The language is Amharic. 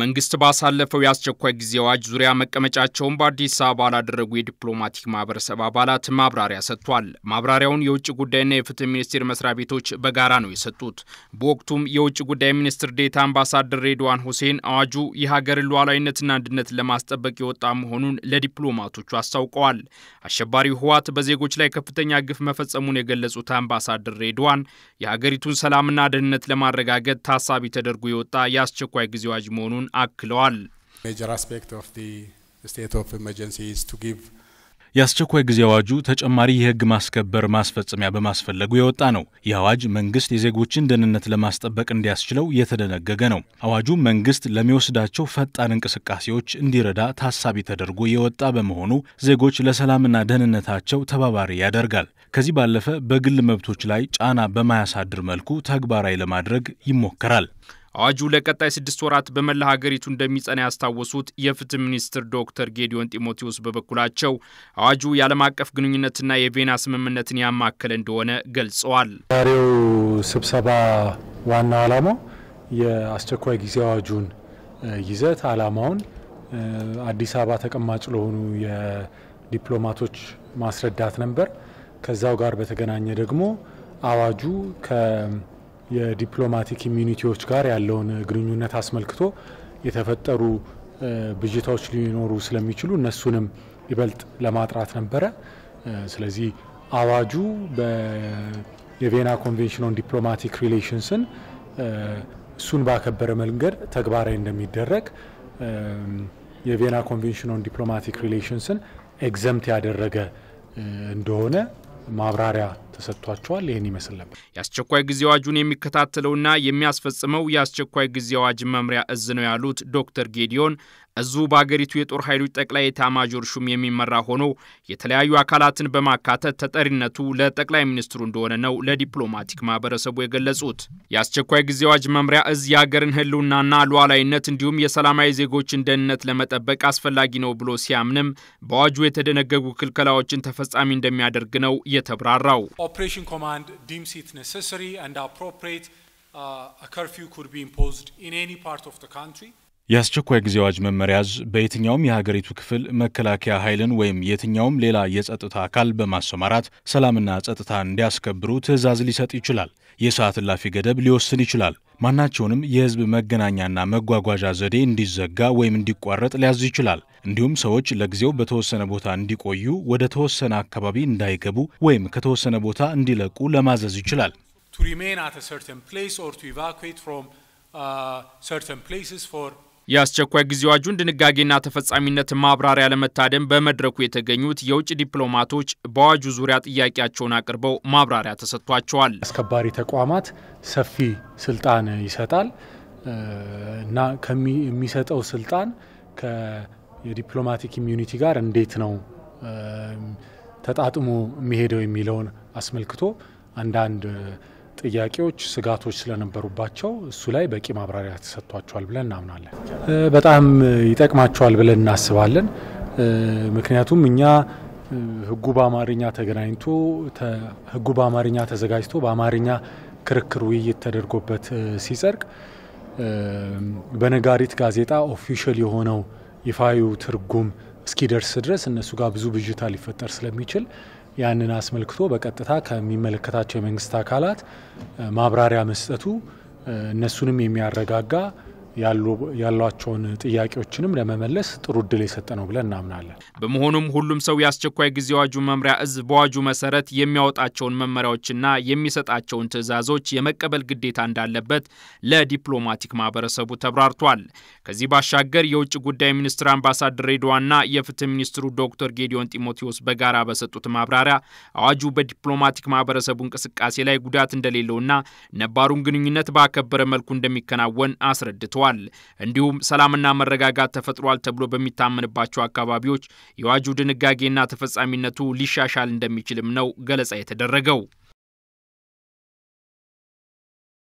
መንግስት ባሳለፈው የአስቸኳይ ጊዜ አዋጅ ዙሪያ መቀመጫቸውን በአዲስ አበባ ላደረጉ የዲፕሎማቲክ ማህበረሰብ አባላት ማብራሪያ ሰጥቷል። ማብራሪያውን የውጭ ጉዳይና የፍትህ ሚኒስቴር መስሪያ ቤቶች በጋራ ነው የሰጡት። በወቅቱም የውጭ ጉዳይ ሚኒስትር ዴታ አምባሳደር ሬድዋን ሁሴን አዋጁ የሀገርን ሉዓላዊነትና አንድነት ለማስጠበቅ የወጣ መሆኑን ለዲፕሎማቶቹ አስታውቀዋል። አሸባሪው ህወሓት በዜጎች ላይ ከፍተኛ ግፍ መፈጸሙን የገለጹት አምባሳደር ሬድዋን የሀገሪቱን ሰላምና ደህንነት ለማረጋገጥ ታሳቢ ተደርጎ የወጣ የአስቸኳይ ጊዜ አዋጅ መሆኑን መሆኑን አክለዋል። የአስቸኳይ ጊዜ አዋጁ ተጨማሪ የህግ ማስከበር ማስፈጸሚያ በማስፈለጉ የወጣ ነው። ይህ አዋጅ መንግስት የዜጎችን ደህንነት ለማስጠበቅ እንዲያስችለው የተደነገገ ነው። አዋጁ መንግስት ለሚወስዳቸው ፈጣን እንቅስቃሴዎች እንዲረዳ ታሳቢ ተደርጎ የወጣ በመሆኑ ዜጎች ለሰላምና ደህንነታቸው ተባባሪ ያደርጋል። ከዚህ ባለፈ በግል መብቶች ላይ ጫና በማያሳድር መልኩ ተግባራዊ ለማድረግ ይሞከራል። አዋጁ ለቀጣይ ስድስት ወራት በመላ ሀገሪቱ እንደሚጸና ያስታወሱት የፍትህ ሚኒስትር ዶክተር ጌዲዮን ጢሞቴዎስ በበኩላቸው አዋጁ የዓለም አቀፍ ግንኙነትና የቬና ስምምነትን ያማከለ እንደሆነ ገልጸዋል። ዛሬው ስብሰባ ዋናው ዓላማው የአስቸኳይ ጊዜ አዋጁን ይዘት ዓላማውን አዲስ አበባ ተቀማጭ ለሆኑ የዲፕሎማቶች ማስረዳት ነበር። ከዛው ጋር በተገናኘ ደግሞ አዋጁ የዲፕሎማቲክ ኢሚኒቲዎች ጋር ያለውን ግንኙነት አስመልክቶ የተፈጠሩ ብዥታዎች ሊኖሩ ስለሚችሉ እነሱንም ይበልጥ ለማጥራት ነበረ። ስለዚህ አዋጁ የቬና ኮንቬንሽን ኦን ዲፕሎማቲክ ሪሌሽንስን እሱን ባከበረ መንገድ ተግባራዊ እንደሚደረግ የቬና ኮንቬንሽን ኦን ዲፕሎማቲክ ሪሌሽንስን ኤግዘምት ያደረገ እንደሆነ ማብራሪያ ተሰጥቷቸዋል። ይህን ይመስል ነበር። የአስቸኳይ ጊዜ አዋጁን የሚከታተለውና የሚያስፈጽመው የአስቸኳይ ጊዜ አዋጅ መምሪያ እዝ ነው ያሉት ዶክተር ጌዲዮን እዙ በአገሪቱ የጦር ኃይሎች ጠቅላይ ኤታማዦር ሹም የሚመራ ሆኖ የተለያዩ አካላትን በማካተት ተጠሪነቱ ለጠቅላይ ሚኒስትሩ እንደሆነ ነው ለዲፕሎማቲክ ማህበረሰቡ የገለጹት። የአስቸኳይ ጊዜ አዋጅ መምሪያ እዝ የአገርን ህልውናና ሉዓላዊነት እንዲሁም የሰላማዊ ዜጎችን ደህንነት ለመጠበቅ አስፈላጊ ነው ብሎ ሲያምንም በአዋጁ የተደነገጉ ክልከላዎችን ተፈጻሚ እንደሚያደርግ ነው የተብራራው። ኦፕሬሽን ኮማንድ ዲምስ ኢት ኔሴሰሪ አንድ ከርፊው ኩድ ቢ ኢምፖዝድ ኢን ኤኒ ፓርት ኦፍ ካንትሪ የአስቸኳይ ጊዜ አዋጅ መመሪያዝ በየትኛውም የሀገሪቱ ክፍል መከላከያ ኃይልን ወይም የትኛውም ሌላ የጸጥታ አካል በማሰማራት ሰላምና ጸጥታ እንዲያስከብሩ ትዕዛዝ ሊሰጥ ይችላል። የሰዓት እላፊ ገደብ ሊወስን ይችላል። ማናቸውንም የህዝብ መገናኛና መጓጓዣ ዘዴ እንዲዘጋ ወይም እንዲቋረጥ ሊያዝ ይችላል። እንዲሁም ሰዎች ለጊዜው በተወሰነ ቦታ እንዲቆዩ፣ ወደ ተወሰነ አካባቢ እንዳይገቡ ወይም ከተወሰነ ቦታ እንዲለቁ ለማዘዝ ይችላል። ቱ ሪሜን አት ሰርተን ፕሌስ ኦር ቱ ኢቫኩዌት ፍሮም ሰርተን ፕሌስስ ፎር የአስቸኳይ ጊዜ አዋጁን ድንጋጌና ተፈጻሚነት ማብራሪያ ለመታደም በመድረኩ የተገኙት የውጭ ዲፕሎማቶች በአዋጁ ዙሪያ ጥያቄያቸውን አቅርበው ማብራሪያ ተሰጥቷቸዋል። አስከባሪ ተቋማት ሰፊ ስልጣን ይሰጣል እና ከሚሰጠው ስልጣን የዲፕሎማቲክ ኢሚዩኒቲ ጋር እንዴት ነው ተጣጥሞ የሚሄደው የሚለውን አስመልክቶ አንዳንድ ጥያቄዎች፣ ስጋቶች ስለነበሩባቸው እሱ ላይ በቂ ማብራሪያ ተሰጥቷቸዋል ብለን እናምናለን። በጣም ይጠቅማቸዋል ብለን እናስባለን። ምክንያቱም እኛ ህጉ በአማርኛ ተገናኝቶ ህጉ በአማርኛ ተዘጋጅቶ በአማርኛ ክርክር፣ ውይይት ተደርጎበት ሲጸድቅ በነጋሪት ጋዜጣ ኦፊሻል የሆነው ይፋዩ ትርጉም እስኪደርስ ድረስ እነሱ ጋር ብዙ ብዥታ ሊፈጠር ስለሚችል ያንን አስመልክቶ በቀጥታ ከሚመለከታቸው የመንግስት አካላት ማብራሪያ መስጠቱ እነሱንም የሚያረጋጋ ያሏቸውን ጥያቄዎችንም ለመመለስ ጥሩ እድል የሰጠ ነው ብለን እናምናለን። በመሆኑም ሁሉም ሰው የአስቸኳይ ጊዜ አዋጁ መምሪያ እዝ በአዋጁ መሰረት የሚያወጣቸውን መመሪያዎችና የሚሰጣቸውን ትዕዛዞች የመቀበል ግዴታ እንዳለበት ለዲፕሎማቲክ ማህበረሰቡ ተብራርቷል። ከዚህ ባሻገር የውጭ ጉዳይ ሚኒስትር አምባሳደር ሬድዋና የፍትህ ሚኒስትሩ ዶክተር ጌዲዮን ጢሞቴዎስ በጋራ በሰጡት ማብራሪያ አዋጁ በዲፕሎማቲክ ማህበረሰቡ እንቅስቃሴ ላይ ጉዳት እንደሌለውና ነባሩን ግንኙነት ባከበረ መልኩ እንደሚከናወን አስረድተዋል። አድርገዋል። እንዲሁም ሰላምና መረጋጋት ተፈጥሯል ተብሎ በሚታመንባቸው አካባቢዎች የዋጁ ድንጋጌና ተፈጻሚነቱ ሊሻሻል እንደሚችልም ነው ገለጻ የተደረገው።